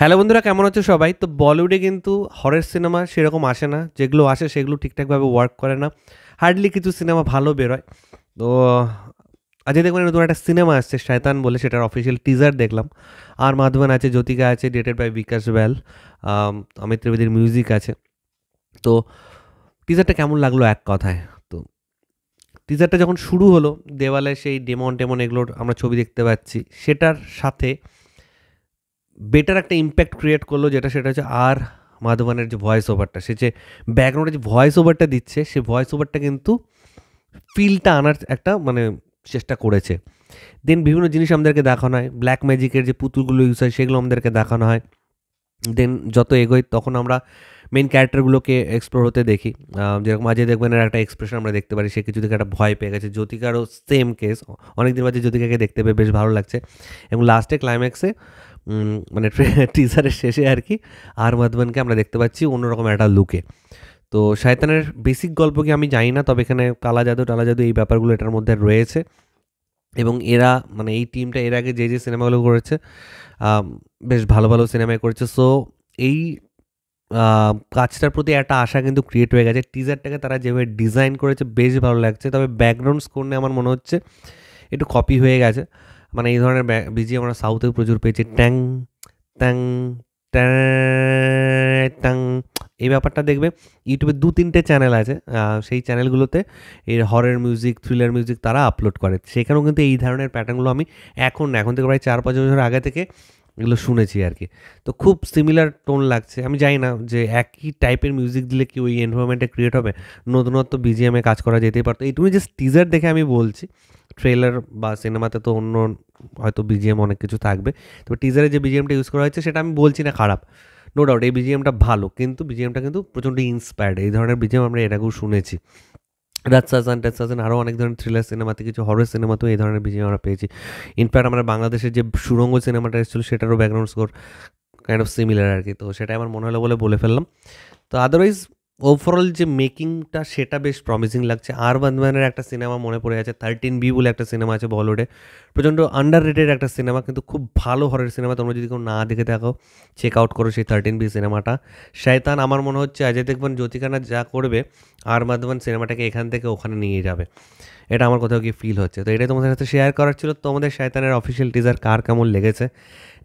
hello বন্ধুরা কেমন হচ্ছে সবাই তো বলিউডে কিন্তু হরের সিনেমা সেরকম আসে না যেগুলো আসে সেগুলো ঠিকঠাকভাবে ওয়ার্ক করে না হার্ডলি কিছু সিনেমা ভালো বেরোয় তো আজকে দেখবেন নতুন একটা সিনেমা আসছে শায়তান বলে সেটার অফিসিয়াল টিজার দেখলাম আর মাধবন আছে জ্যোতিকা আছে ডেটেড বাই বিকাশ ব্যাল অমিত ত্রিবেদীর মিউজিক আছে তো টিজারটা কেমন লাগলো এক কথায় তো টিজারটা যখন শুরু হলো দেওয়ালে সেই ডেমন টেমন এগুলোর আমরা ছবি দেখতে পাচ্ছি সেটার সাথে বেটার একটা ইম্প্যাক্ট ক্রিয়েট করলো যেটা সেটা হচ্ছে আর মাধবানের যে ভয়েস ওভারটা সে যে ব্যাকগ্রাউন্ডে যে ভয়েস ওভারটা দিচ্ছে সে ভয়েস ওভারটা কিন্তু ফিলটা আনার একটা মানে চেষ্টা করেছে দেন বিভিন্ন জিনিস আমাদেরকে দেখানো হয় ব্ল্যাক ম্যাজিকের যে পুতুলগুলো ইউজ হয় সেগুলো আমাদেরকে দেখানো হয় দেন যত এগোই তখন আমরা মেন ক্যারেক্টারগুলোকে এক্সপ্লোর হতে দেখি যেরকম আজকে দেখবেন একটা এক্সপ্রেশন আমরা দেখতে পারি সে কিছু থেকে একটা ভয় পেয়ে গেছে জ্যোতিকারও সেম কেস অনেক দিন বাদে জ্যোতিকাকে দেখতে পেয়ে বেশ ভালো লাগছে এবং লাস্টে ক্লাইম্যাক্সে মানে টিজারের শেষে আর কি আর মাধবনকে আমরা দেখতে পাচ্ছি অন্যরকম একটা লুকে তো শায়তানের বেসিক গল্প কি আমি জানি না তবে এখানে কালা জাদু টালা জাদু এই ব্যাপারগুলো এটার মধ্যে রয়েছে এবং এরা মানে এই টিমটা এর আগে যে যে সিনেমাগুলো করেছে বেশ ভালো ভালো সিনেমায় করেছে সো এই কাজটার প্রতি একটা আশা কিন্তু ক্রিয়েট হয়ে গেছে টিজারটাকে তারা যেভাবে ডিজাইন করেছে বেশ ভালো লাগছে তবে ব্যাকগ্রাউন্ড স্কোর নিয়ে আমার মনে হচ্ছে একটু কপি হয়ে গেছে মানে এই ধরনের বিজি আমরা সাউথেও প্রচুর পেয়েছি ট্যাং ট্যাং ট্যাং এই ব্যাপারটা দেখবে ইউটিউবে দু তিনটে চ্যানেল আছে সেই চ্যানেলগুলোতে এর হরের মিউজিক থ্রিলার মিউজিক তারা আপলোড করে সেখানেও কিন্তু এই ধরনের প্যাটার্নগুলো আমি এখন এখন থেকে প্রায় চার পাঁচ বছর আগে থেকে এগুলো শুনেছি আর কি তো খুব সিমিলার টোন লাগছে আমি জানি না যে একই টাইপের মিউজিক দিলে কি ওই এনভারমেন্টে ক্রিয়েট হবে নতুনত্ব বিজিএমে কাজ করা যেতেই পারতো তুমি যে টিজার দেখে আমি বলছি ট্রেলার বা সিনেমাতে তো অন্য হয়তো বিজিএম অনেক কিছু থাকবে তবে টিজারে যে বিজিএমটা ইউজ করা হয়েছে সেটা আমি বলছি না খারাপ নো ডাউট এই বিজিএমটা ভালো কিন্তু বিজিএমটা কিন্তু প্রচণ্ড ইন্সপায়ার্ড এই ধরনের বিজিএম আমরা এর আগেও শুনেছি রাজসাজান সাজান আরও অনেক ধরনের থ্রিলার সিনেমাতে কিছু হরর সিনেমাতেও এই ধরনের বিজিএম আমরা পেয়েছি ইনফ্যাক্ট আমরা বাংলাদেশের যে সুরঙ্গ সিনেমাটা এসেছিলো সেটারও background score kind of similar আর কি তো সেটাই আমার মনে হলো বলে বলে ফেললাম তো আদারওয়াইজ ওভারঅল যে মেকিংটা সেটা বেশ প্রমিসিং লাগছে আর বান্দমানের একটা সিনেমা মনে পড়ে আছে থার্টিন বি বলে একটা সিনেমা আছে বলিউডে প্রচণ্ড আন্ডার রেটেড একটা সিনেমা কিন্তু খুব ভালো হরের সিনেমা তোমরা যদি কেউ না দেখে থাকো চেক আউট করো সেই থার্টিন বি সিনেমাটা শায়তান আমার মনে হচ্ছে অজয় দেখবেন জ্যোতিকানা যা করবে আর মাধবন সিনেমাটাকে এখান থেকে ওখানে নিয়ে যাবে এটা আমার কোথাও গিয়ে ফিল হচ্ছে তো এটাই তোমাদের সাথে শেয়ার করার ছিল তোমাদের শায়তানের অফিসিয়াল টিজার কার কেমন লেগেছে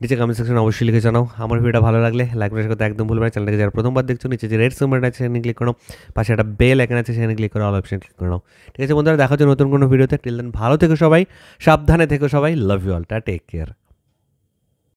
নিচে কমেন্ট সেকশন অবশ্যই লিখে জানাও আমার ভিডিওটা ভালো লাগলে লাইক করার সাথে একদম ভুলবে না চ্যানেলটাকে যারা প্রথমবার দেখছো নিচে যে রেড সিমেন্ট আছে সেখানে ক্লিক করো পাশে একটা বেল এখানে আছে সেখানে ক্লিক করো অল অপশন ক্লিক করো ঠিক আছে বন্ধুরা দেখা হচ্ছে নতুন কোনো ভিডিওতে টিল দেন ভালো থেকো সবাই সাবধানে থেকো সবাই লাভ ইউ অল টা টেক কেয়ার